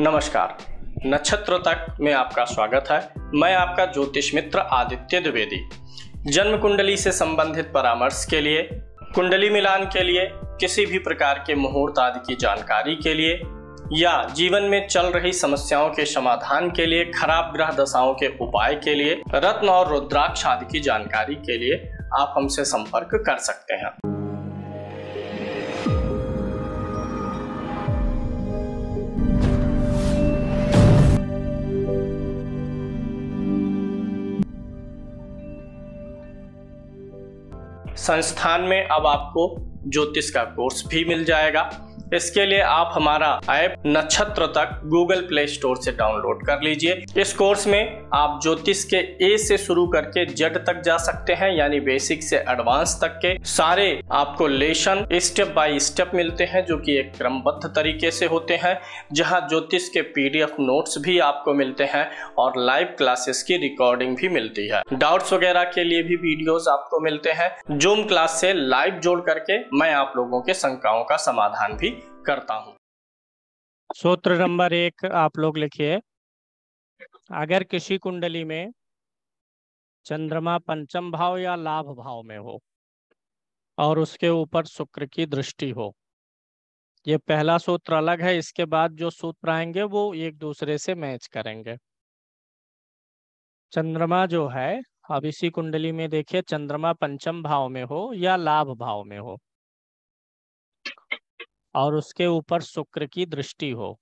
नमस्कार नक्षत्र तक में आपका स्वागत है मैं आपका ज्योतिष मित्र आदित्य द्विवेदी जन्म कुंडली से संबंधित परामर्श के लिए कुंडली मिलान के लिए किसी भी प्रकार के मुहूर्त आदि की जानकारी के लिए या जीवन में चल रही समस्याओं के समाधान के लिए खराब ग्रह दशाओं के उपाय के लिए रत्न और रुद्राक्ष आदि की जानकारी के लिए आप हमसे संपर्क कर सकते हैं संस्थान में अब आपको ज्योतिष का कोर्स भी मिल जाएगा इसके लिए आप हमारा ऐप नक्षत्र तक गूगल प्ले स्टोर से डाउनलोड कर लीजिए इस कोर्स में आप ज्योतिष के ए से शुरू करके जेड तक जा सकते हैं यानी बेसिक से एडवांस तक के सारे आपको लेसन स्टेप बाय स्टेप मिलते हैं जो कि एक क्रमबद्ध तरीके से होते हैं जहां ज्योतिष के पीडीएफ नोट्स भी आपको मिलते हैं और लाइव क्लासेस की रिकॉर्डिंग भी मिलती है डाउट्स वगैरह के लिए भी वीडियोस आपको मिलते हैं जूम क्लास से लाइव जोड़ करके मैं आप लोगों के शंकाओं का समाधान भी करता हूँ सूत्र नंबर एक आप लोग लिखिए अगर किसी कुंडली में चंद्रमा पंचम भाव या लाभ भाव में हो और उसके ऊपर शुक्र की दृष्टि हो ये पहला सूत्र अलग है इसके बाद जो सूत्र आएंगे वो एक दूसरे से मैच करेंगे चंद्रमा जो है अब इसी कुंडली में देखिए चंद्रमा पंचम भाव में हो या लाभ भाव में हो और उसके ऊपर शुक्र की दृष्टि हो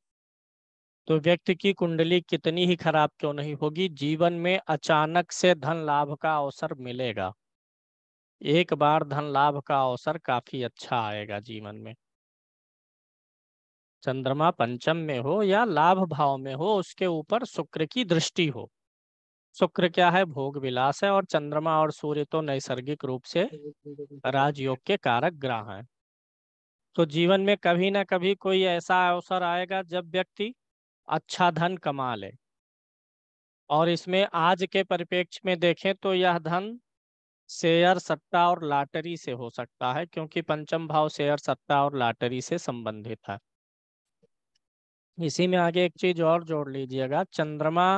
तो व्यक्ति की कुंडली कितनी ही खराब क्यों नहीं होगी जीवन में अचानक से धन लाभ का अवसर मिलेगा एक बार धन लाभ का अवसर काफी अच्छा आएगा जीवन में चंद्रमा पंचम में हो या लाभ भाव में हो उसके ऊपर शुक्र की दृष्टि हो शुक्र क्या है भोग विलास है और चंद्रमा और सूर्य तो नैसर्गिक रूप से राजयोग के कारक ग्रह हैं तो जीवन में कभी ना कभी कोई ऐसा अवसर आएगा जब व्यक्ति अच्छा धन कमा ले और इसमें आज के परिप्रेक्ष्य में देखें तो यह धन शेयर सट्टा और लाटरी से हो सकता है क्योंकि पंचम भाव शेयर सट्टा और लाटरी से संबंधित है इसी में आगे एक चीज और जोड़ लीजिएगा चंद्रमा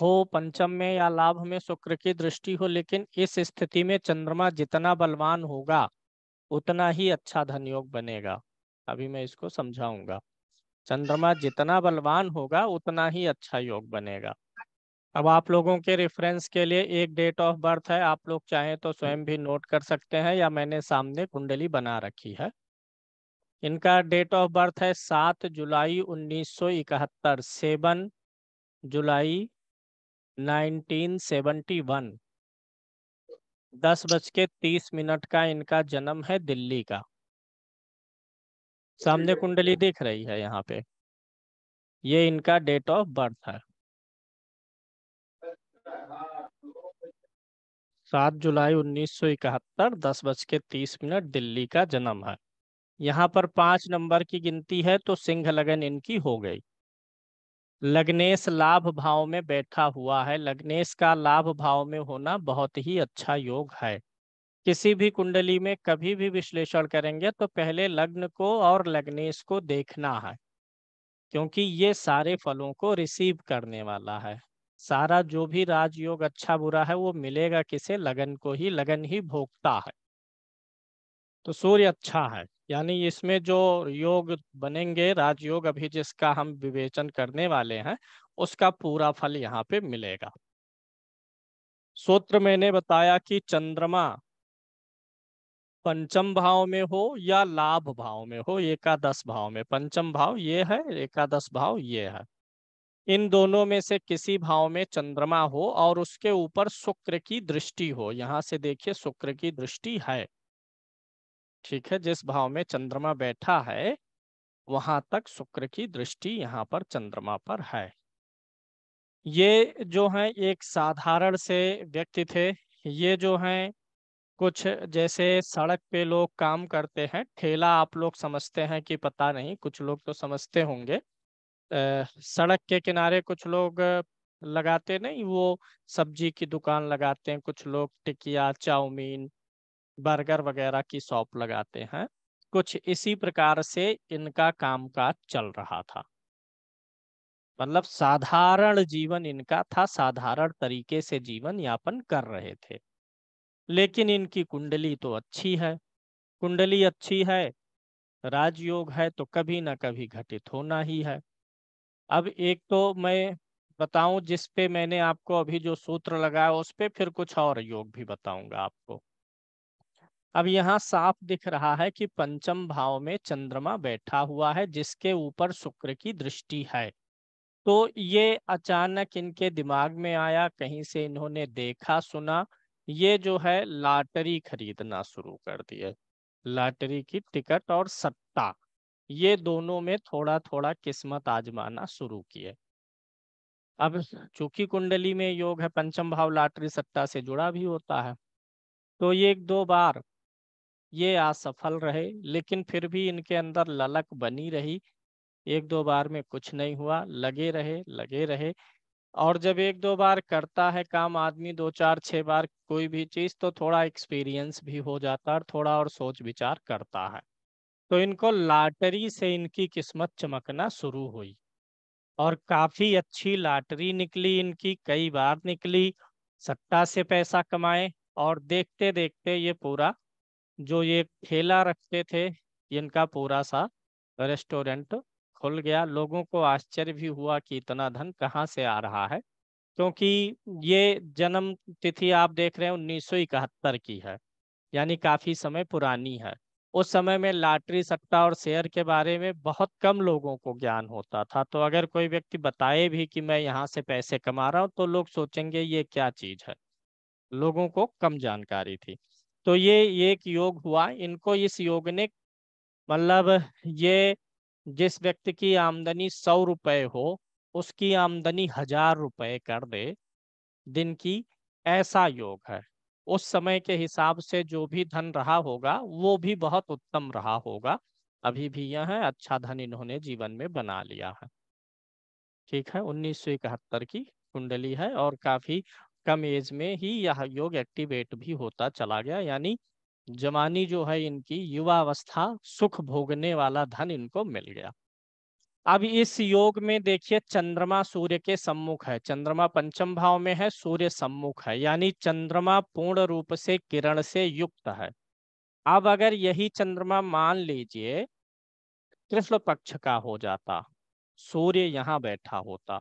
हो पंचम में या लाभ में शुक्र की दृष्टि हो लेकिन इस स्थिति में चंद्रमा जितना बलवान होगा उतना ही अच्छा धन योग बनेगा अभी मैं इसको समझाऊंगा चंद्रमा जितना बलवान होगा उतना ही अच्छा योग बनेगा अब आप लोगों के रेफरेंस के लिए एक डेट ऑफ बर्थ है आप लोग चाहें तो स्वयं भी नोट कर सकते हैं या मैंने सामने कुंडली बना रखी है इनका डेट ऑफ बर्थ है सात जुलाई 1971 सेवन जुलाई वन दस बज के तीस मिनट का इनका जन्म है दिल्ली का सामने कुंडली दिख रही है यहाँ पे ये इनका डेट ऑफ बर्थ है सात जुलाई उन्नीस सौ इकहत्तर दस बज के तीस मिनट दिल्ली का जन्म है यहाँ पर पांच नंबर की गिनती है तो सिंह लगन इनकी हो गई लग्नेश लाभ भाव में बैठा हुआ है लग्नेश का लाभ भाव में होना बहुत ही अच्छा योग है किसी भी कुंडली में कभी भी विश्लेषण करेंगे तो पहले लग्न को और लग्नेश को देखना है क्योंकि ये सारे फलों को रिसीव करने वाला है सारा जो भी राजयोग अच्छा बुरा है वो मिलेगा किसे लगन को ही लगन ही भोगता है तो सूर्य अच्छा है यानी इसमें जो योग बनेंगे राजयोग अभी जिसका हम विवेचन करने वाले हैं उसका पूरा फल यहाँ पे मिलेगा सूत्र मैंने बताया कि चंद्रमा पंचम भाव में हो या लाभ भाव में हो एकादश भाव में पंचम भाव ये है एकादश भाव ये है इन दोनों में से किसी भाव में चंद्रमा हो और उसके ऊपर शुक्र की दृष्टि हो यहाँ से देखिए शुक्र की दृष्टि है ठीक है जिस भाव में चंद्रमा बैठा है वहां तक शुक्र की दृष्टि यहाँ पर चंद्रमा पर है ये जो है एक साधारण से व्यक्ति थे ये जो है कुछ जैसे सड़क पे लोग काम करते हैं ठेला आप लोग समझते हैं कि पता नहीं कुछ लोग तो समझते होंगे सड़क के किनारे कुछ लोग लगाते नहीं वो सब्जी की दुकान लगाते हैं कुछ लोग टिकिया चाउमीन बर्गर वगैरह की शॉप लगाते हैं कुछ इसी प्रकार से इनका काम काज चल रहा था मतलब साधारण जीवन इनका था साधारण तरीके से जीवन यापन कर रहे थे लेकिन इनकी कुंडली तो अच्छी है कुंडली अच्छी है राजयोग है तो कभी ना कभी घटित होना ही है अब एक तो मैं बताऊं जिस पे मैंने आपको अभी जो सूत्र लगाया उस पे फिर कुछ और योग भी बताऊंगा आपको अब यहाँ साफ दिख रहा है कि पंचम भाव में चंद्रमा बैठा हुआ है जिसके ऊपर शुक्र की दृष्टि है तो ये अचानक इनके दिमाग में आया कहीं से इन्होंने देखा सुना ये जो है लॉटरी खरीदना शुरू कर दिए लॉटरी की टिकट और सट्टा ये दोनों में थोड़ा थोड़ा किस्मत आजमाना शुरू किए अब चूंकि कुंडली में योग है पंचम भाव लॉटरी सट्टा से जुड़ा भी होता है तो ये एक दो बार ये असफल रहे लेकिन फिर भी इनके अंदर ललक बनी रही एक दो बार में कुछ नहीं हुआ लगे रहे लगे रहे और जब एक दो बार करता है काम आदमी दो चार छः बार कोई भी चीज़ तो थोड़ा एक्सपीरियंस भी हो जाता है थोड़ा और सोच विचार करता है तो इनको लाटरी से इनकी किस्मत चमकना शुरू हुई और काफ़ी अच्छी लाटरी निकली इनकी कई बार निकली सट्टा से पैसा कमाए और देखते देखते ये पूरा जो ये ठेला रखते थे इनका पूरा सा रेस्टोरेंट खुल गया लोगों को आश्चर्य भी हुआ कि इतना धन कहाँ से आ रहा है क्योंकि ये जन्म तिथि आप देख रहे हैं उन्नीस की है यानी काफ़ी समय पुरानी है उस समय में लाटरी सट्टा और शेयर के बारे में बहुत कम लोगों को ज्ञान होता था तो अगर कोई व्यक्ति बताए भी कि मैं यहाँ से पैसे कमा रहा हूँ तो लोग सोचेंगे ये क्या चीज़ है लोगों को कम जानकारी थी तो ये एक योग हुआ इनको इस योग ने मतलब ये जिस व्यक्ति की आमदनी सौ रुपये हो उसकी आमदनी हजार रुपये कर दे दिन की ऐसा योग है उस समय के हिसाब से जो भी धन रहा होगा वो भी बहुत उत्तम रहा होगा अभी भी यह है अच्छा धन इन्होंने जीवन में बना लिया है ठीक है उन्नीस की कुंडली है और काफी कम एज में ही यह योग एक्टिवेट भी होता चला गया यानी जवानी जो है इनकी युवावस्था सुख भोगने वाला धन इनको मिल गया अब इस योग में देखिए चंद्रमा सूर्य के सम्मुख है चंद्रमा पंचम भाव में है सूर्य सम्मुख है यानी चंद्रमा पूर्ण रूप से किरण से युक्त है अब अगर यही चंद्रमा मान लीजिए कृष्ण पक्ष का हो जाता सूर्य यहाँ बैठा होता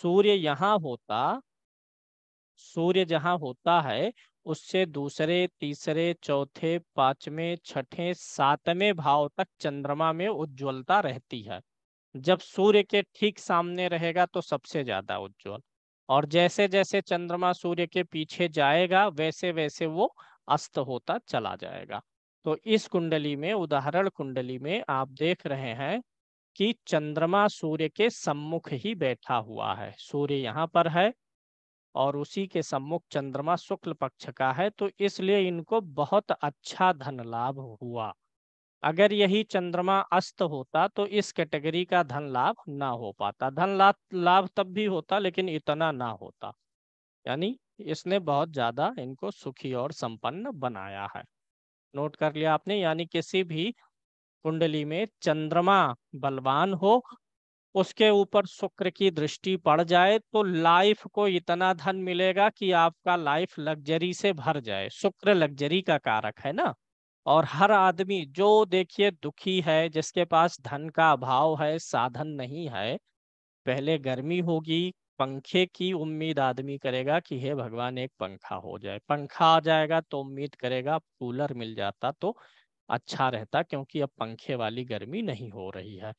सूर्य यहाँ होता सूर्य जहाँ होता है उससे दूसरे तीसरे चौथे पांचवें छठे सातवें भाव तक चंद्रमा में उज्ज्वलता रहती है जब सूर्य के ठीक सामने रहेगा तो सबसे ज्यादा उज्ज्वल और जैसे जैसे चंद्रमा सूर्य के पीछे जाएगा वैसे वैसे वो अस्त होता चला जाएगा तो इस कुंडली में उदाहरण कुंडली में आप देख रहे हैं कि चंद्रमा सूर्य के सम्मुख ही बैठा हुआ है सूर्य यहाँ पर है और उसी के सम्मुख चंद्रमा शुक्ल पक्ष का है तो इसलिए इनको बहुत अच्छा धन लाभ हुआ अगर यही चंद्रमा अस्त होता तो इस कैटेगरी का धन लाभ ना हो पाता धन लाभ लाभ तब भी होता लेकिन इतना ना होता यानी इसने बहुत ज्यादा इनको सुखी और संपन्न बनाया है नोट कर लिया आपने यानी किसी भी कुंडली में चंद्रमा बलवान हो उसके ऊपर शुक्र की दृष्टि पड़ जाए तो लाइफ को इतना धन मिलेगा कि आपका लाइफ लग्जरी से भर जाए शुक्र लग्जरी का कारक है ना और हर आदमी जो देखिए दुखी है जिसके पास धन का अभाव है साधन नहीं है पहले गर्मी होगी पंखे की उम्मीद आदमी करेगा कि हे भगवान एक पंखा हो जाए पंखा आ जाएगा तो उम्मीद करेगा कूलर मिल जाता तो अच्छा रहता क्योंकि अब पंखे वाली गर्मी नहीं हो रही है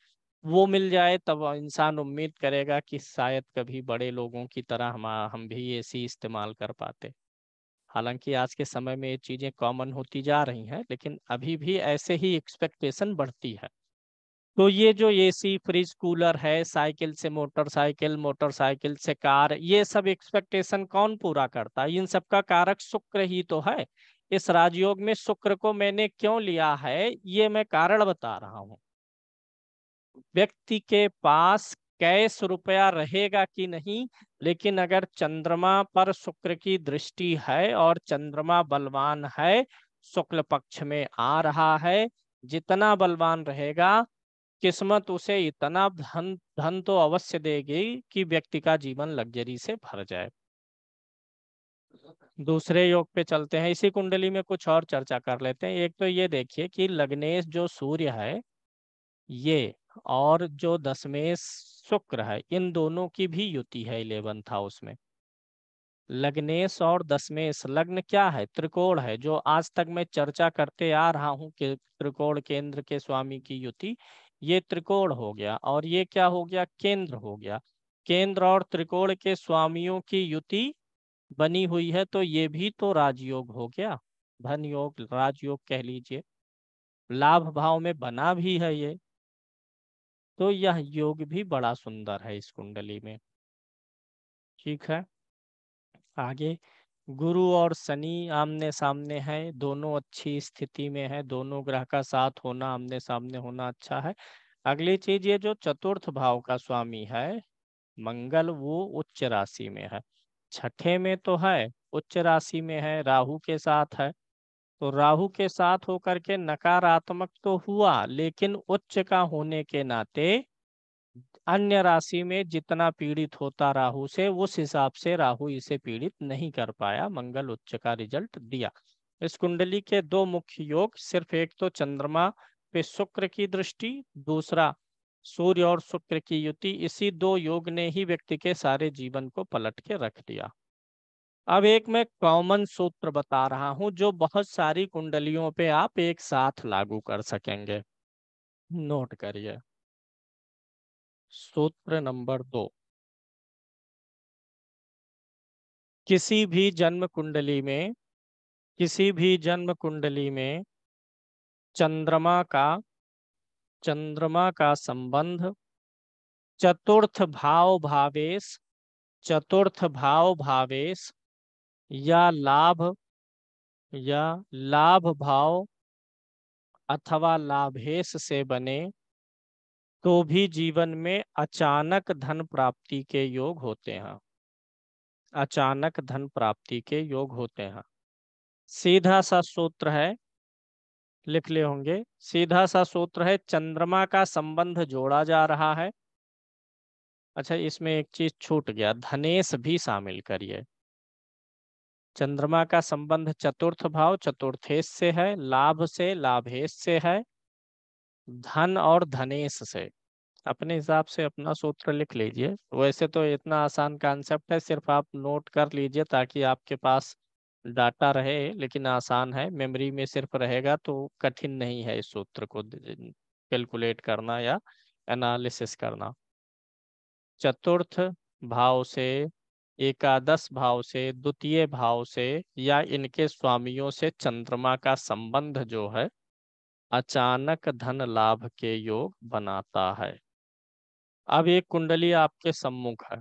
वो मिल जाए तब इंसान उम्मीद करेगा कि शायद कभी बड़े लोगों की तरह हम हम भी सी इस्तेमाल कर पाते हालांकि आज के समय में ये चीज़ें कॉमन होती जा रही हैं लेकिन अभी भी ऐसे ही एक्सपेक्टेशन बढ़ती है तो ये जो एसी फ्रिज कूलर है साइकिल से मोटरसाइकिल मोटरसाइकिल से कार ये सब एक्सपेक्टेशन कौन पूरा करता है इन सब का कारक शुक्र ही तो है इस राजयोग में शुक्र को मैंने क्यों लिया है ये मैं कारण बता रहा हूँ व्यक्ति के पास कैश रुपया रहेगा कि नहीं लेकिन अगर चंद्रमा पर शुक्र की दृष्टि है और चंद्रमा बलवान है शुक्ल पक्ष में आ रहा है जितना बलवान रहेगा किस्मत उसे इतना धन धन तो अवश्य देगी कि व्यक्ति का जीवन लग्जरी से भर जाए दूसरे योग पे चलते हैं इसी कुंडली में कुछ और चर्चा कर लेते हैं एक तो ये देखिए कि लग्नेश जो सूर्य है ये और जो दसमेश शुक्र है इन दोनों की भी युति है इलेवंथ हाउस में लग्नेश और दशमेश लग्न क्या है त्रिकोण है जो आज तक मैं चर्चा करते आ रहा हूँ कि त्रिकोण केंद्र के स्वामी की युति ये त्रिकोण हो गया और ये क्या हो गया केंद्र हो गया केंद्र और त्रिकोण के स्वामियों की युति बनी हुई है तो ये भी तो राजयोग हो गया धन योग राजयोग कह लीजिए लाभ भाव में बना भी है ये तो यह योग भी बड़ा सुंदर है इस कुंडली में ठीक है आगे गुरु और शनि आमने सामने है दोनों अच्छी स्थिति में है दोनों ग्रह का साथ होना आमने सामने होना अच्छा है अगली चीज ये जो चतुर्थ भाव का स्वामी है मंगल वो उच्च राशि में है छठे में तो है उच्च राशि में है राहु के साथ है तो राहु के साथ होकर के नकारात्मक तो हुआ लेकिन उच्च का होने के नाते अन्य राशि में जितना पीड़ित होता राहु से उस हिसाब से राहु इसे पीड़ित नहीं कर पाया मंगल उच्च का रिजल्ट दिया इस कुंडली के दो मुख्य योग सिर्फ एक तो चंद्रमा पे शुक्र की दृष्टि दूसरा सूर्य और शुक्र की युति इसी दो योग ने ही व्यक्ति के सारे जीवन को पलट के रख दिया अब एक मैं कॉमन सूत्र बता रहा हूं जो बहुत सारी कुंडलियों पे आप एक साथ लागू कर सकेंगे नोट करिए सूत्र नंबर दो किसी भी जन्म कुंडली में किसी भी जन्म कुंडली में चंद्रमा का चंद्रमा का संबंध चतुर्थ भाव भावेश चतुर्थ भाव भावेश या लाभ या लाभ भाव अथवा लाभेश से बने तो भी जीवन में अचानक धन प्राप्ति के योग होते हैं अचानक धन प्राप्ति के योग होते हैं सीधा सा सूत्र है लिख ले होंगे सीधा सा सूत्र है चंद्रमा का संबंध जोड़ा जा रहा है अच्छा इसमें एक चीज छूट गया धनेश भी शामिल करिए चंद्रमा का संबंध चतुर्थ भाव चतुर्थेश से है लाभ से लाभेश से है धन और धनेश से अपने हिसाब से अपना सूत्र लिख लीजिए वैसे तो इतना आसान कॉन्सेप्ट है सिर्फ आप नोट कर लीजिए ताकि आपके पास डाटा रहे लेकिन आसान है मेमोरी में सिर्फ रहेगा तो कठिन नहीं है इस सूत्र को कैलकुलेट करना या एनालिसिस करना चतुर्थ भाव से एकादश भाव से द्वितीय भाव से या इनके स्वामियों से चंद्रमा का संबंध जो है अचानक धन लाभ के योग बनाता है अब ये कुंडली आपके सम्मुख है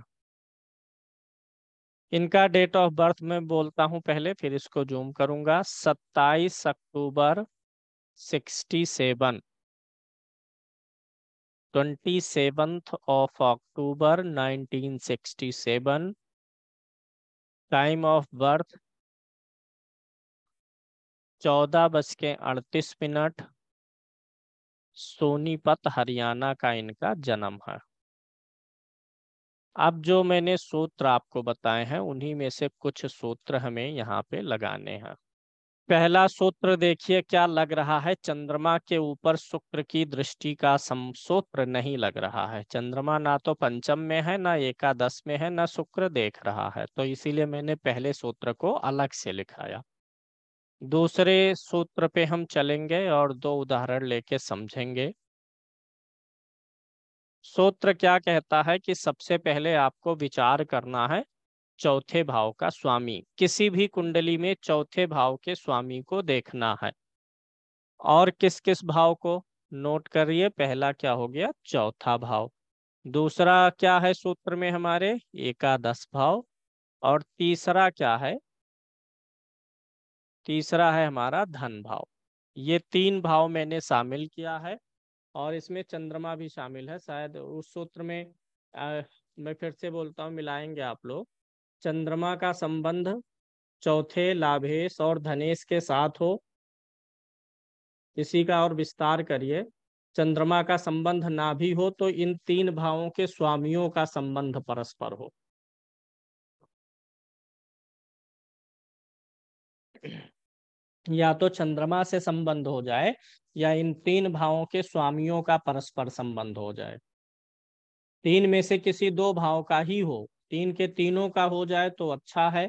इनका डेट ऑफ बर्थ मैं बोलता हूं पहले फिर इसको जूम करूंगा 27 October 67 twenty seventh of October 1967 time of birth चौदह बज के अड़तीस मिनट सोनीपत हरियाणा का इनका जन्म है अब जो मैंने सूत्र आपको बताए हैं उन्हीं में से कुछ सूत्र हमें यहाँ पे लगाने हैं पहला सूत्र देखिए क्या लग रहा है चंद्रमा के ऊपर शुक्र की दृष्टि का समसूत्र नहीं लग रहा है चंद्रमा ना तो पंचम में है ना एकादश में है ना शुक्र देख रहा है तो इसीलिए मैंने पहले सूत्र को अलग से लिखाया दूसरे सूत्र पे हम चलेंगे और दो उदाहरण लेके समझेंगे सूत्र क्या कहता है कि सबसे पहले आपको विचार करना है चौथे भाव का स्वामी किसी भी कुंडली में चौथे भाव के स्वामी को देखना है और किस किस भाव को नोट करिए पहला क्या हो गया चौथा भाव दूसरा क्या है सूत्र में हमारे एकादश भाव और तीसरा क्या है तीसरा है हमारा धन भाव ये तीन भाव मैंने शामिल किया है और इसमें चंद्रमा भी शामिल है शायद उस सूत्र में आ, मैं फिर से बोलता हूँ मिलाएंगे आप लोग चंद्रमा का संबंध चौथे लाभेश और धनेश के साथ हो इसी का और विस्तार करिए चंद्रमा का संबंध ना भी हो तो इन तीन भावों के स्वामियों का संबंध परस्पर हो या तो चंद्रमा से संबंध हो जाए या इन तीन भावों के स्वामियों का परस्पर संबंध हो जाए तीन में से किसी दो भाव का ही हो तीन के तीनों का हो जाए तो अच्छा है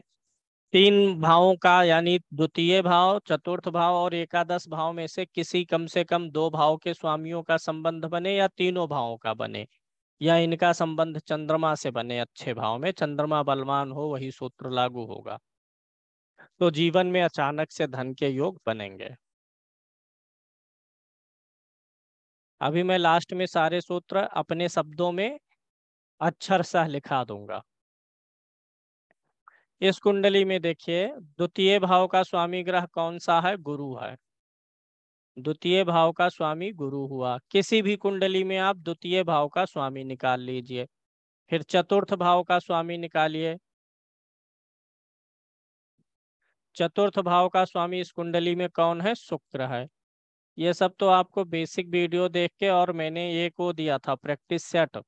तीन भावों का यानी द्वितीय भाव चतुर्थ भाव और एकादश भाव में से किसी कम से कम दो भाव के स्वामियों का संबंध बने या तीनों भावों का बने या इनका संबंध चंद्रमा से बने अच्छे भाव में चंद्रमा बलवान हो वही सूत्र लागू होगा तो जीवन में अचानक से धन के योग बनेंगे अभी मैं लास्ट में सारे सूत्र अपने शब्दों में अक्षर सह लिखा दूंगा इस कुंडली में देखिए द्वितीय भाव का स्वामी ग्रह कौन सा है गुरु है द्वितीय भाव का स्वामी गुरु हुआ किसी भी कुंडली में आप द्वितीय भाव का स्वामी निकाल लीजिए फिर चतुर्थ भाव का स्वामी निकालिए चतुर्थ भाव का स्वामी इस कुंडली में कौन है शुक्र है ये सब तो आपको बेसिक वीडियो देख के और मैंने ये को दिया था प्रैक्टिस सेट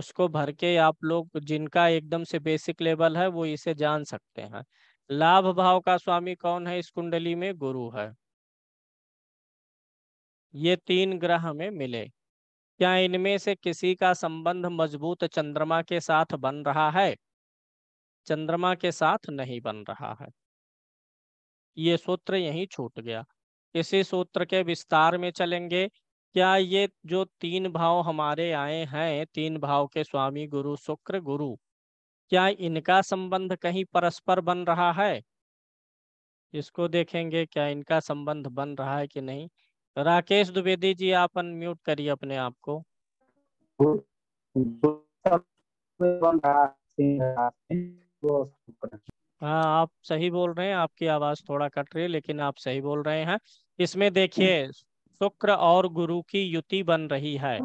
उसको भर के आप लोग जिनका एकदम से बेसिक लेवल है वो इसे जान सकते हैं लाभ भाव का स्वामी कौन है इस कुंडली में गुरु है ये तीन ग्रह हमें मिले क्या इनमें से किसी का संबंध मजबूत चंद्रमा के साथ बन रहा है चंद्रमा के साथ नहीं बन रहा है ये सूत्र यहीं छूट गया इसी सूत्र के विस्तार में चलेंगे क्या ये जो तीन भाव हमारे आए हैं तीन भाव के स्वामी गुरु शुक्र गुरु क्या इनका संबंध कहीं परस्पर बन रहा है इसको देखेंगे क्या इनका संबंध बन रहा है कि नहीं राकेश द्विवेदी जी आप अनम्यूट करिए अपने आप को हाँ आप सही बोल रहे हैं आपकी आवाज थोड़ा कट रही है लेकिन आप सही बोल रहे हैं इसमें देखिए शुक्र और गुरु की युति बन रही है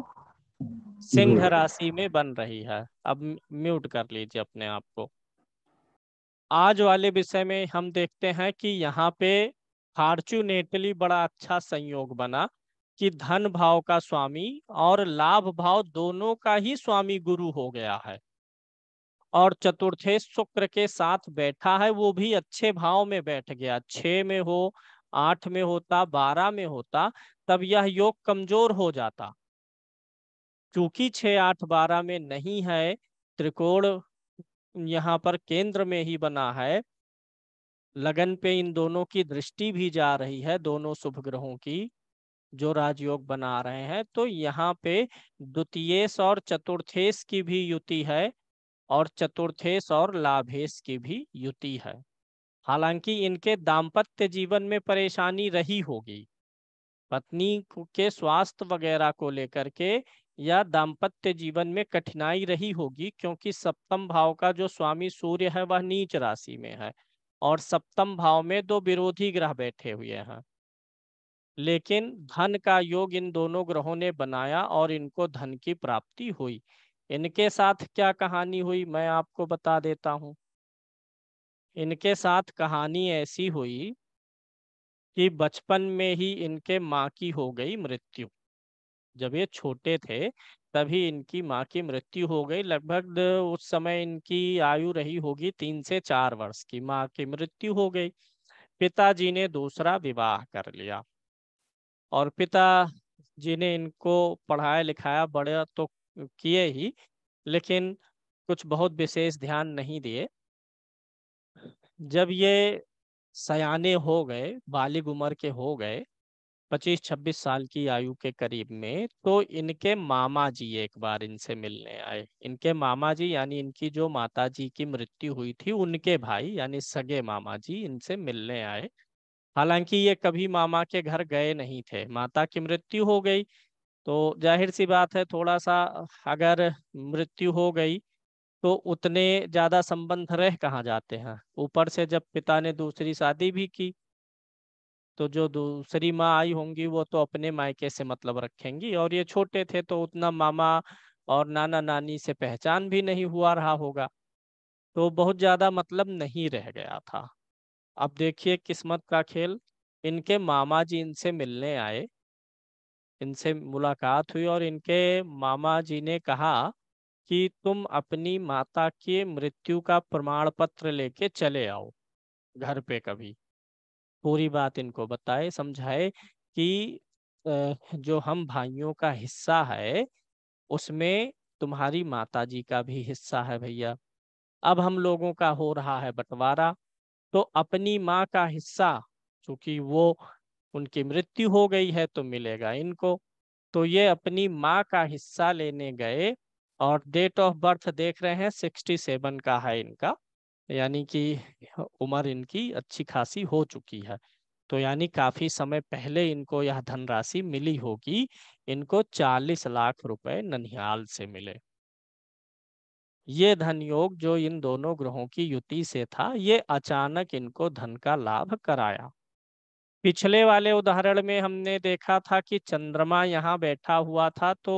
सिंह राशि में बन रही है अब म्यूट कर लीजिए अपने आप को आज वाले विषय में हम देखते हैं कि यहाँ पे फॉर्चुनेटली बड़ा अच्छा संयोग बना कि धन भाव का स्वामी और लाभ भाव दोनों का ही स्वामी गुरु हो गया है और चतुर्थेश शुक्र के साथ बैठा है वो भी अच्छे भाव में बैठ गया छे में हो आठ में होता बारह में होता तब यह योग कमजोर हो जाता चूंकि छ आठ बारह में नहीं है त्रिकोण यहाँ पर केंद्र में ही बना है लगन पे इन दोनों की दृष्टि भी जा रही है दोनों शुभ ग्रहों की जो राजयोग बना रहे हैं तो यहाँ पे द्वितीयेश और चतुर्थेश की भी युति है और चतुर्थेश और लाभेश की भी युति है हालांकि इनके दाम्पत्य जीवन में परेशानी रही होगी पत्नी के स्वास्थ्य वगैरह को लेकर के या दाम्पत्य जीवन में कठिनाई रही होगी क्योंकि सप्तम भाव का जो स्वामी सूर्य है वह नीच राशि में है और सप्तम भाव में दो विरोधी ग्रह बैठे हुए हैं लेकिन धन का योग इन दोनों ग्रहों ने बनाया और इनको धन की प्राप्ति हुई इनके साथ क्या कहानी हुई मैं आपको बता देता हूँ इनके साथ कहानी ऐसी हुई कि बचपन में ही इनके माँ की हो गई मृत्यु जब ये छोटे थे तभी इनकी माँ की मृत्यु हो गई लगभग उस समय इनकी आयु रही होगी तीन से चार वर्ष की माँ की मृत्यु हो गई पिताजी ने दूसरा विवाह कर लिया और पिता जी ने इनको पढ़ाया लिखाया बड़े तो किए ही लेकिन कुछ बहुत विशेष ध्यान नहीं दिए जब ये सयाने हो गए बालिग उम्र के हो गए 25-26 साल की आयु के करीब में तो इनके मामा जी एक बार इनसे मिलने आए इनके मामा जी यानी इनकी जो माता जी की मृत्यु हुई थी उनके भाई यानी सगे मामा जी इनसे मिलने आए हालांकि ये कभी मामा के घर गए नहीं थे माता की मृत्यु हो गई तो जाहिर सी बात है थोड़ा सा अगर मृत्यु हो गई तो उतने ज़्यादा संबंध रह कहाँ जाते हैं ऊपर से जब पिता ने दूसरी शादी भी की तो जो दूसरी माँ आई होंगी वो तो अपने मायके से मतलब रखेंगी और ये छोटे थे तो उतना मामा और नाना नानी से पहचान भी नहीं हुआ रहा होगा तो बहुत ज़्यादा मतलब नहीं रह गया था अब देखिए किस्मत का खेल इनके मामा जी इनसे मिलने आए इनसे मुलाकात हुई और इनके मामा जी ने कहा कि तुम अपनी माता के मृत्यु का प्रमाण पत्र लेके चले आओ घर पे कभी पूरी बात इनको बताए समझाए कि जो हम भाइयों का हिस्सा है उसमें तुम्हारी माताजी का भी हिस्सा है भैया अब हम लोगों का हो रहा है बंटवारा तो अपनी माँ का हिस्सा चूंकि वो उनकी मृत्यु हो गई है तो मिलेगा इनको तो ये अपनी माँ का हिस्सा लेने गए और डेट ऑफ बर्थ देख रहे हैं सिक्सटी सेवन का है इनका यानी कि उम्र इनकी अच्छी खासी हो चुकी है तो यानी काफी समय पहले इनको यह धनराशि मिली होगी इनको चालीस लाख रुपए ननिहाल से मिले ये धन योग जो इन दोनों ग्रहों की युति से था ये अचानक इनको धन का लाभ कराया पिछले वाले उदाहरण में हमने देखा था कि चंद्रमा यहाँ बैठा हुआ था तो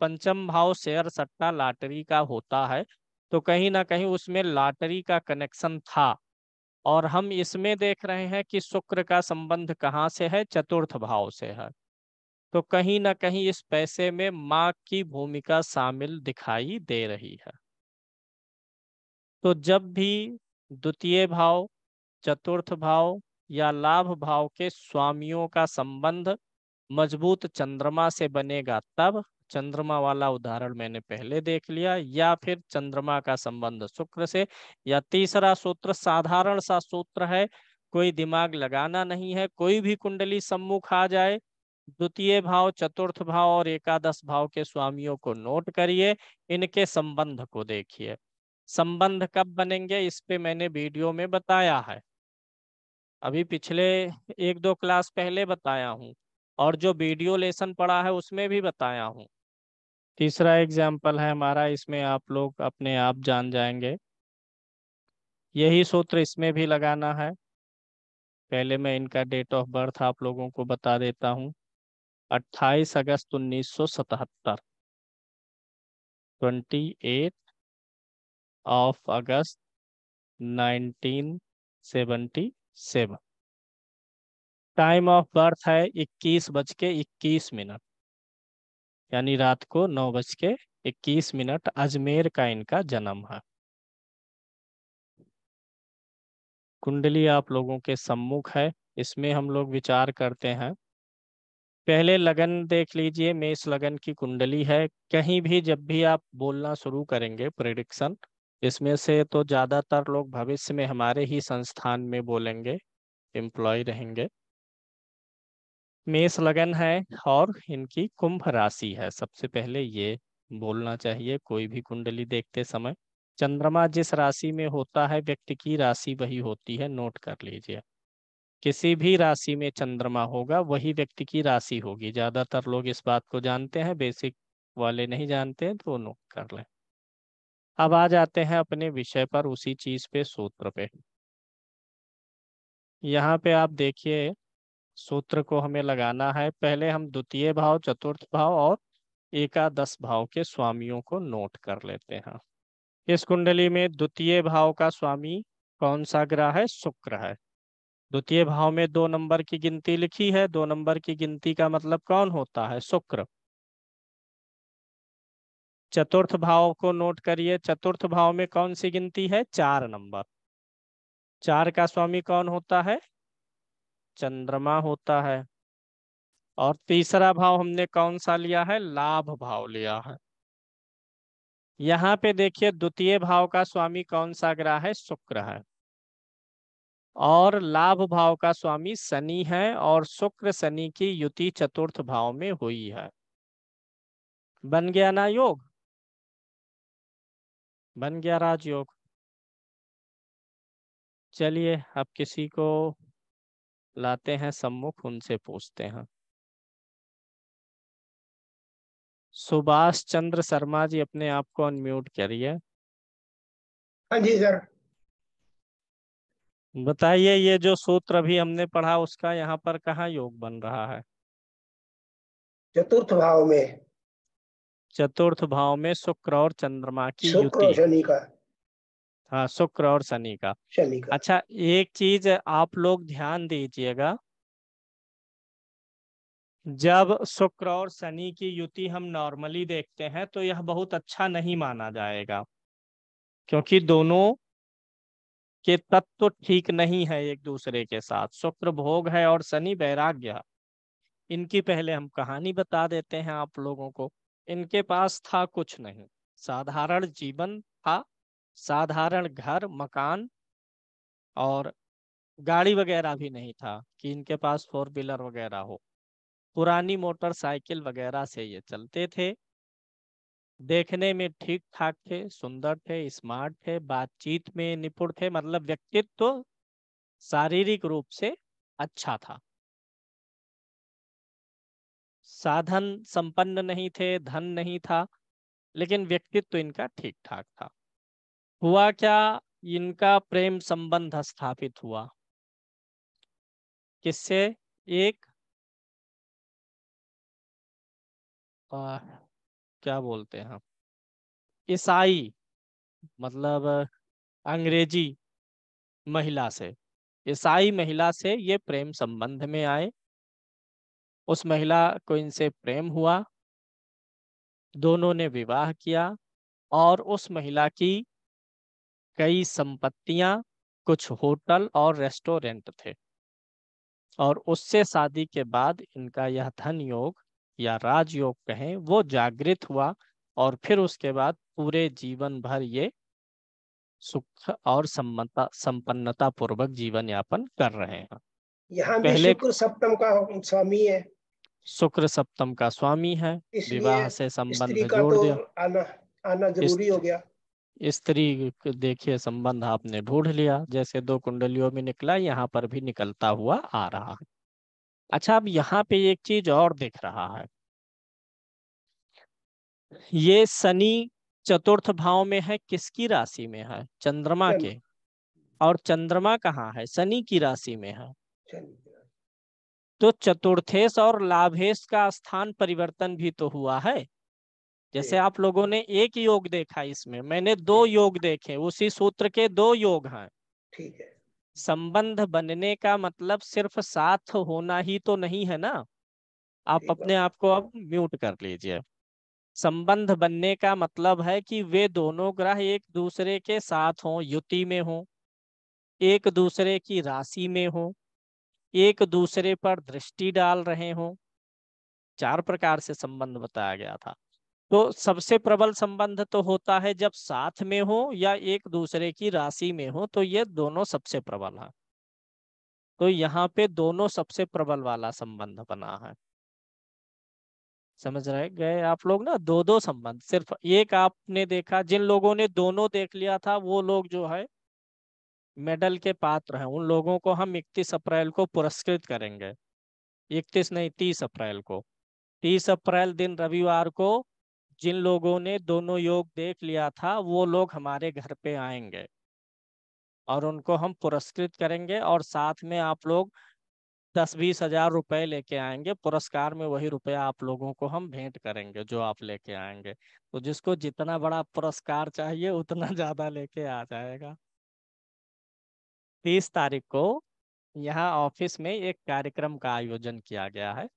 पंचम भाव शेयर सट्टा लॉटरी का होता है तो कहीं ना कहीं उसमें लॉटरी का कनेक्शन था और हम इसमें देख रहे हैं कि शुक्र का संबंध कहाँ से है चतुर्थ भाव से है तो कहीं ना कहीं इस पैसे में माँ की भूमिका शामिल दिखाई दे रही है तो जब भी द्वितीय भाव चतुर्थ भाव या लाभ भाव के स्वामियों का संबंध मजबूत चंद्रमा से बनेगा तब चंद्रमा वाला उदाहरण मैंने पहले देख लिया या फिर चंद्रमा का संबंध शुक्र से या तीसरा सूत्र साधारण सा सूत्र है कोई दिमाग लगाना नहीं है कोई भी कुंडली सम्मुख आ जाए द्वितीय भाव चतुर्थ भाव और एकादश भाव के स्वामियों को नोट करिए इनके संबंध को देखिए संबंध कब बनेंगे इस पे मैंने वीडियो में बताया है अभी पिछले एक दो क्लास पहले बताया हूँ और जो वीडियो लेसन पढ़ा है उसमें भी बताया हूँ तीसरा एग्जाम्पल है हमारा इसमें आप लोग अपने आप जान जाएंगे यही सूत्र इसमें भी लगाना है पहले मैं इनका डेट ऑफ बर्थ आप लोगों को बता देता हूँ 28 August 1977 28 of August 1977 time of birth है इक्कीस बज के इक्कीस मिनट यानी रात को नौ बज के इक्कीस मिनट अजमेर का इनका जन्म है कुंडली आप लोगों के सम्मुख है इसमें हम लोग विचार करते हैं पहले लगन देख लीजिए मेष लगन की कुंडली है कहीं भी जब भी आप बोलना शुरू करेंगे प्रिडिक्शन इसमें से तो ज़्यादातर लोग भविष्य में हमारे ही संस्थान में बोलेंगे एम्प्लॉय रहेंगे मेष लगन है और इनकी कुंभ राशि है सबसे पहले ये बोलना चाहिए कोई भी कुंडली देखते समय चंद्रमा जिस राशि में होता है व्यक्ति की राशि वही होती है नोट कर लीजिए किसी भी राशि में चंद्रमा होगा वही व्यक्ति की राशि होगी ज्यादातर लोग इस बात को जानते हैं बेसिक वाले नहीं जानते हैं तो नोट कर लें अब आ जाते हैं अपने विषय पर उसी चीज पे सूत्र पे यहाँ पे आप देखिए सूत्र को हमें लगाना है पहले हम द्वितीय भाव चतुर्थ भाव और एकादश भाव के स्वामियों को नोट कर लेते हैं इस कुंडली में द्वितीय भाव का स्वामी कौन सा ग्रह है शुक्र है द्वितीय भाव में दो नंबर की गिनती लिखी है दो नंबर की गिनती का मतलब कौन होता है शुक्र चतुर्थ भाव को नोट करिए चतुर्थ भाव में कौन सी गिनती है चार नंबर चार का स्वामी कौन होता है चंद्रमा होता है और तीसरा भाव हमने कौन सा लिया है लाभ भाव लिया है यहाँ पे देखिए द्वितीय भाव का स्वामी कौन सा ग्रह है शुक्र है और लाभ भाव का स्वामी शनि है और शुक्र शनि की युति चतुर्थ भाव में हुई है बन गया ना योग बन गया राजयोग चलिए अब किसी को लाते हैं सम्मुख उनसे पूछते हैं सुभाष चंद्र शर्मा जी अपने आप को अनम्यूट करिए हाँ जी सर बताइए ये जो सूत्र अभी हमने पढ़ा उसका यहाँ पर कहा योग बन रहा है चतुर्थ भाव में चतुर्थ भाव में शुक्र और चंद्रमा की युति शनि का हाँ शुक्र और शनि का शनि का अच्छा एक चीज आप लोग ध्यान दीजिएगा जब शुक्र और शनि की युति हम नॉर्मली देखते हैं तो यह बहुत अच्छा नहीं माना जाएगा क्योंकि दोनों के तत्व तो ठीक नहीं है एक दूसरे के साथ शुक्र भोग है और शनि वैराग्य इनकी पहले हम कहानी बता देते हैं आप लोगों को इनके पास था कुछ नहीं साधारण जीवन था साधारण घर मकान और गाड़ी वगैरह भी नहीं था कि इनके पास फोर व्हीलर वगैरह हो पुरानी मोटरसाइकिल वगैरह से ये चलते थे देखने में ठीक ठाक थे सुंदर थे स्मार्ट थे बातचीत में निपुण थे मतलब व्यक्तित्व तो शारीरिक रूप से अच्छा था साधन संपन्न नहीं थे धन नहीं था लेकिन व्यक्तित्व तो इनका ठीक ठाक था हुआ क्या इनका प्रेम संबंध स्थापित हुआ किससे एक आ, क्या बोलते हैं ईसाई मतलब अंग्रेजी महिला से ईसाई महिला से ये प्रेम संबंध में आए उस महिला को इनसे प्रेम हुआ दोनों ने विवाह किया और उस महिला की कई संपत्तियां कुछ होटल और रेस्टोरेंट थे और उससे शादी के बाद इनका यह धन योग या राजयोग कहें वो जागृत हुआ और फिर उसके बाद पूरे जीवन भर ये सुख और सम्मता संपन्नता पूर्वक जीवन यापन कर रहे हैं यहाँ पहले शुक्र सप्तम का स्वामी है शुक्र सप्तम का स्वामी है विवाह से संबंध जोड़ तो दिया आना आना जरूरी हो गया स्त्री देखिए संबंध आपने ढूंढ लिया जैसे दो कुंडलियों में निकला यहाँ पर भी निकलता हुआ आ रहा है अच्छा अब यहाँ पे एक चीज और दिख रहा है ये शनि चतुर्थ भाव में है किसकी राशि में है चंद्रमा के और चंद्रमा कहाँ है शनि की राशि में है तो चतुर्थेश और लाभेश का स्थान परिवर्तन भी तो हुआ है जैसे आप लोगों ने एक योग देखा इसमें मैंने दो योग देखे उसी सूत्र के दो योग हैं ठीक है संबंध बनने का मतलब सिर्फ साथ होना ही तो नहीं है ना आप अपने आप को अब म्यूट कर लीजिए संबंध बनने का मतलब है कि वे दोनों ग्रह एक दूसरे के साथ हों युति में हों एक दूसरे की राशि में हों एक दूसरे पर दृष्टि डाल रहे हों चार प्रकार से संबंध बताया गया था तो सबसे प्रबल संबंध तो होता है जब साथ में हो या एक दूसरे की राशि में हो तो ये दोनों सबसे प्रबल है तो यहाँ पे दोनों सबसे प्रबल वाला संबंध बना है समझ रहे गए आप लोग ना दो दो संबंध सिर्फ एक आपने देखा जिन लोगों ने दोनों देख लिया था वो लोग जो है मेडल के पात्र हैं उन लोगों को हम इकतीस अप्रैल को पुरस्कृत करेंगे इकतीस नहीं तीस अप्रैल को तीस अप्रैल दिन रविवार को जिन लोगों ने दोनों योग देख लिया था वो लोग हमारे घर पे आएंगे और उनको हम पुरस्कृत करेंगे और साथ में आप लोग दस बीस हजार रुपए लेके आएंगे पुरस्कार में वही रुपया आप लोगों को हम भेंट करेंगे जो आप लेके आएंगे तो जिसको जितना बड़ा पुरस्कार चाहिए उतना ज्यादा लेके आ जाएगा तीस तारीख को यहाँ ऑफिस में एक कार्यक्रम का आयोजन किया गया है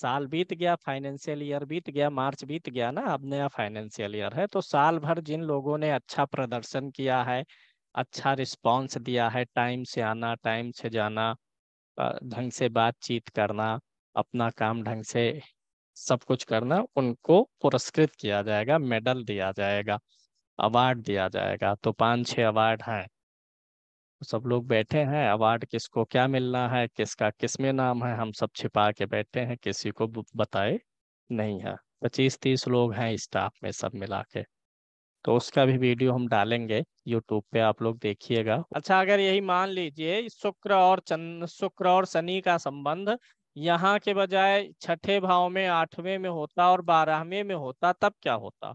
साल बीत गया फाइनेंशियल ईयर बीत गया मार्च बीत गया ना अब नया फाइनेंशियल ईयर है तो साल भर जिन लोगों ने अच्छा प्रदर्शन किया है अच्छा रिस्पॉन्स दिया है टाइम से आना टाइम से जाना ढंग से बातचीत करना अपना काम ढंग से सब कुछ करना उनको पुरस्कृत किया जाएगा मेडल दिया जाएगा अवार्ड दिया जाएगा तो पाँच छः अवार्ड हैं सब लोग बैठे हैं अवार्ड किसको क्या मिलना है किसका किस में नाम है हम सब छिपा के बैठे हैं किसी को बताए नहीं है पच्चीस तीस लोग हैं स्टाफ में सब मिला के तो उसका भी वीडियो हम डालेंगे यूट्यूब पे आप लोग देखिएगा अच्छा अगर यही मान लीजिए शुक्र और चंद शुक्र और शनि का संबंध यहाँ के बजाय छठे भाव में आठवें में होता और बारहवें में होता तब क्या होता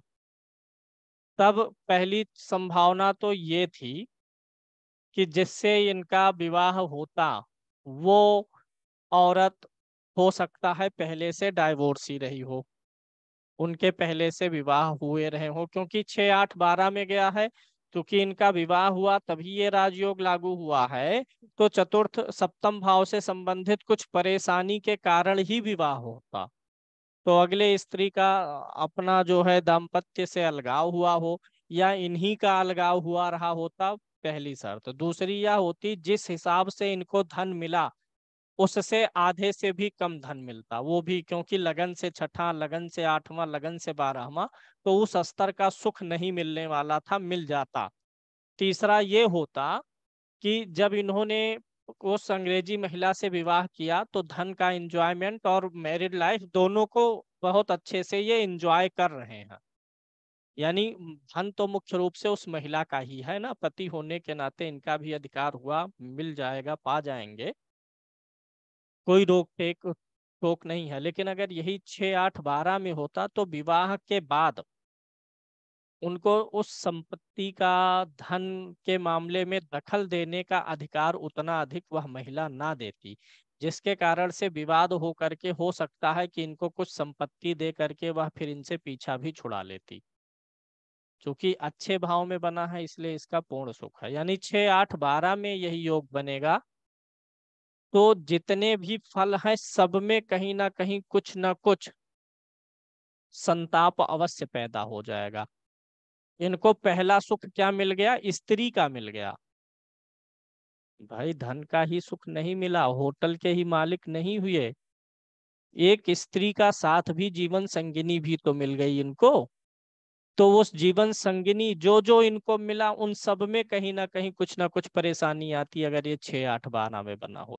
तब पहली संभावना तो ये थी कि जिससे इनका विवाह होता वो औरत हो सकता है पहले से डाइवोर्स ही रही हो उनके पहले से विवाह हुए रहे हो क्योंकि छह आठ बारह में गया है क्योंकि इनका विवाह हुआ तभी ये राजयोग लागू हुआ है तो चतुर्थ सप्तम भाव से संबंधित कुछ परेशानी के कारण ही विवाह होता तो अगले स्त्री का अपना जो है दाम्पत्य से अलगाव हुआ हो या इन्हीं का अलगाव हुआ रहा होता पहली शर्त दूसरी यह होती जिस हिसाब से इनको धन मिला उससे आधे से भी कम धन मिलता वो भी क्योंकि लगन से छठा लगन से आठवां लगन से बारहवा तो उस स्तर का सुख नहीं मिलने वाला था मिल जाता तीसरा ये होता कि जब इन्होंने उस अंग्रेजी महिला से विवाह किया तो धन का एंजॉयमेंट और मैरिड लाइफ दोनों को बहुत अच्छे से ये इंजॉय कर रहे हैं यानी धन तो मुख्य रूप से उस महिला का ही है ना पति होने के नाते इनका भी अधिकार हुआ मिल जाएगा पा जाएंगे कोई रोक टेक टोक नहीं है लेकिन अगर यही छह आठ बारह में होता तो विवाह के बाद उनको उस संपत्ति का धन के मामले में दखल देने का अधिकार उतना अधिक वह महिला ना देती जिसके कारण से विवाद हो करके हो सकता है कि इनको कुछ संपत्ति दे करके वह फिर इनसे पीछा भी छुड़ा लेती चूंकि अच्छे भाव में बना है इसलिए इसका पूर्ण सुख है यानी छह आठ बारह में यही योग बनेगा तो जितने भी फल हैं सब में कहीं ना कहीं कुछ ना कुछ संताप अवश्य पैदा हो जाएगा इनको पहला सुख क्या मिल गया स्त्री का मिल गया भाई धन का ही सुख नहीं मिला होटल के ही मालिक नहीं हुए एक स्त्री का साथ भी जीवन संगिनी भी तो मिल गई इनको तो उस जीवन संगिनी जो जो इनको मिला उन सब में कहीं ना कहीं कुछ ना कुछ परेशानी आती अगर ये छह आठ बारह में बना हो